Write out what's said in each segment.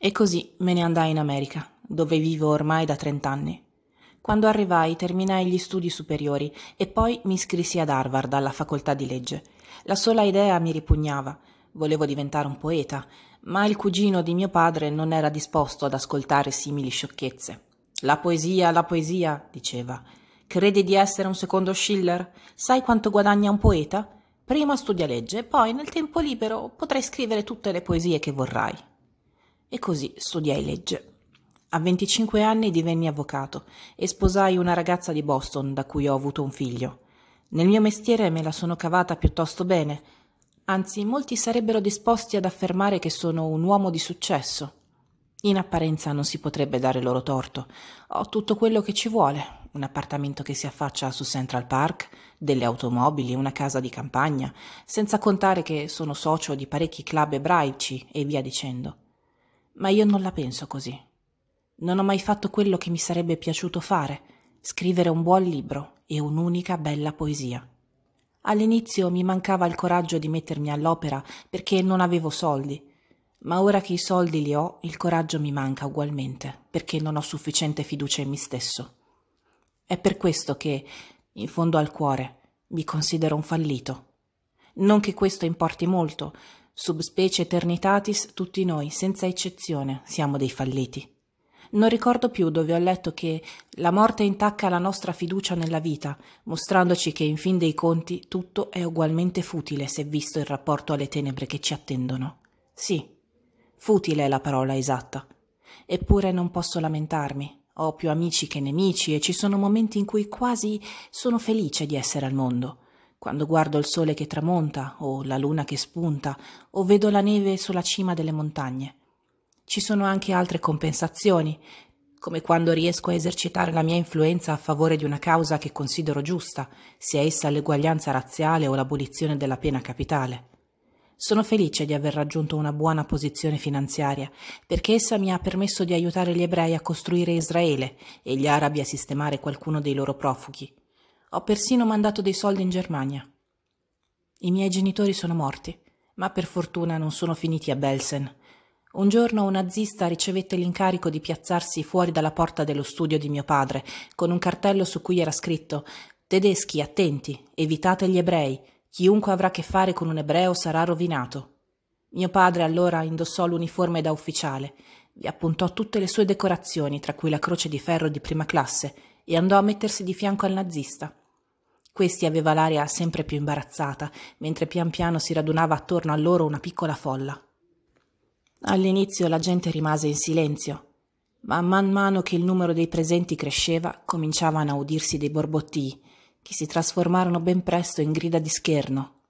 E così me ne andai in America, dove vivo ormai da trent'anni. Quando arrivai terminai gli studi superiori e poi mi iscrissi ad Harvard alla facoltà di legge. La sola idea mi ripugnava. Volevo diventare un poeta, ma il cugino di mio padre non era disposto ad ascoltare simili sciocchezze. La poesia, la poesia, diceva. Credi di essere un secondo Schiller? Sai quanto guadagna un poeta? Prima studia legge, poi nel tempo libero potrai scrivere tutte le poesie che vorrai. E così studiai legge. A 25 anni divenni avvocato e sposai una ragazza di Boston da cui ho avuto un figlio. Nel mio mestiere me la sono cavata piuttosto bene, anzi molti sarebbero disposti ad affermare che sono un uomo di successo. In apparenza non si potrebbe dare loro torto. Ho tutto quello che ci vuole. Un appartamento che si affaccia su Central Park, delle automobili, una casa di campagna, senza contare che sono socio di parecchi club ebraici e via dicendo ma io non la penso così. Non ho mai fatto quello che mi sarebbe piaciuto fare, scrivere un buon libro e un'unica bella poesia. All'inizio mi mancava il coraggio di mettermi all'opera perché non avevo soldi, ma ora che i soldi li ho, il coraggio mi manca ugualmente perché non ho sufficiente fiducia in me stesso. È per questo che, in fondo al cuore, mi considero un fallito. Non che questo importi molto, Subspecie eternitatis tutti noi, senza eccezione, siamo dei falliti. Non ricordo più dove ho letto che la morte intacca la nostra fiducia nella vita, mostrandoci che in fin dei conti tutto è ugualmente futile se visto il rapporto alle tenebre che ci attendono. Sì, futile è la parola esatta. Eppure non posso lamentarmi. Ho più amici che nemici e ci sono momenti in cui quasi sono felice di essere al mondo quando guardo il sole che tramonta o la luna che spunta o vedo la neve sulla cima delle montagne. Ci sono anche altre compensazioni, come quando riesco a esercitare la mia influenza a favore di una causa che considero giusta, sia essa l'eguaglianza razziale o l'abolizione della pena capitale. Sono felice di aver raggiunto una buona posizione finanziaria, perché essa mi ha permesso di aiutare gli ebrei a costruire Israele e gli arabi a sistemare qualcuno dei loro profughi. Ho persino mandato dei soldi in Germania. I miei genitori sono morti, ma per fortuna non sono finiti a Belsen. Un giorno un nazista ricevette l'incarico di piazzarsi fuori dalla porta dello studio di mio padre, con un cartello su cui era scritto Tedeschi, attenti, evitate gli ebrei, chiunque avrà a che fare con un ebreo sarà rovinato. Mio padre allora indossò l'uniforme da ufficiale, vi appuntò tutte le sue decorazioni, tra cui la croce di ferro di prima classe, e andò a mettersi di fianco al nazista. Questi aveva l'aria sempre più imbarazzata, mentre pian piano si radunava attorno a loro una piccola folla. All'inizio la gente rimase in silenzio, ma man mano che il numero dei presenti cresceva cominciavano a udirsi dei borbottii, che si trasformarono ben presto in grida di scherno.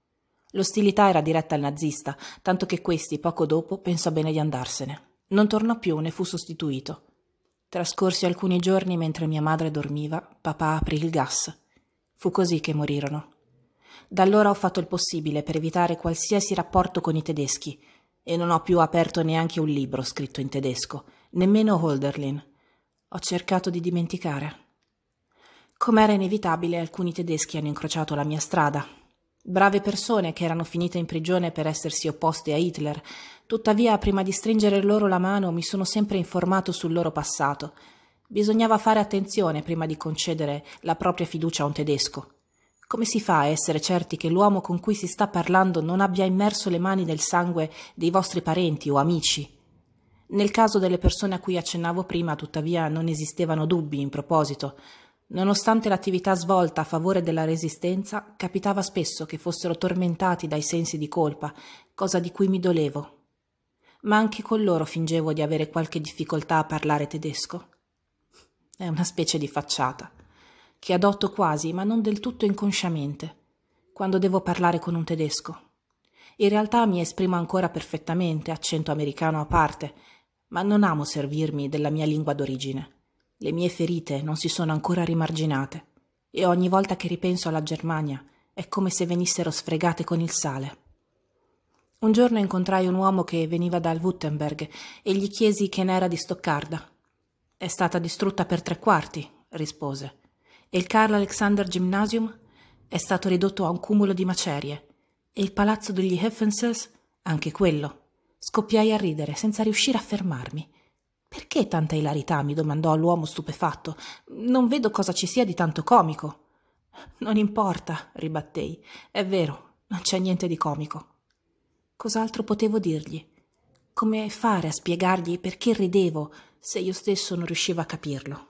L'ostilità era diretta al nazista, tanto che questi, poco dopo, pensò bene di andarsene. Non tornò più, ne fu sostituito. Trascorsi alcuni giorni mentre mia madre dormiva, papà aprì il gas. Fu così che morirono. Da allora ho fatto il possibile per evitare qualsiasi rapporto con i tedeschi e non ho più aperto neanche un libro scritto in tedesco, nemmeno Holderlin. Ho cercato di dimenticare. Com'era inevitabile, alcuni tedeschi hanno incrociato la mia strada. Brave persone che erano finite in prigione per essersi opposte a Hitler, tuttavia prima di stringere loro la mano mi sono sempre informato sul loro passato Bisognava fare attenzione prima di concedere la propria fiducia a un tedesco. Come si fa a essere certi che l'uomo con cui si sta parlando non abbia immerso le mani nel sangue dei vostri parenti o amici? Nel caso delle persone a cui accennavo prima, tuttavia, non esistevano dubbi in proposito. Nonostante l'attività svolta a favore della resistenza, capitava spesso che fossero tormentati dai sensi di colpa, cosa di cui mi dolevo. Ma anche con loro fingevo di avere qualche difficoltà a parlare tedesco. È una specie di facciata, che adotto quasi, ma non del tutto inconsciamente, quando devo parlare con un tedesco. In realtà mi esprimo ancora perfettamente, accento americano a parte, ma non amo servirmi della mia lingua d'origine. Le mie ferite non si sono ancora rimarginate e ogni volta che ripenso alla Germania è come se venissero sfregate con il sale. Un giorno incontrai un uomo che veniva dal Württemberg e gli chiesi che ne era di Stoccarda. È stata distrutta per tre quarti, rispose. E il Carl Alexander Gymnasium è stato ridotto a un cumulo di macerie. E il palazzo degli Heffensels, anche quello. Scoppiai a ridere, senza riuscire a fermarmi. Perché tanta ilarità? mi domandò l'uomo stupefatto. Non vedo cosa ci sia di tanto comico. Non importa, ribattei. È vero, non c'è niente di comico. Cos'altro potevo dirgli? Come fare a spiegargli perché ridevo? se io stesso non riuscivo a capirlo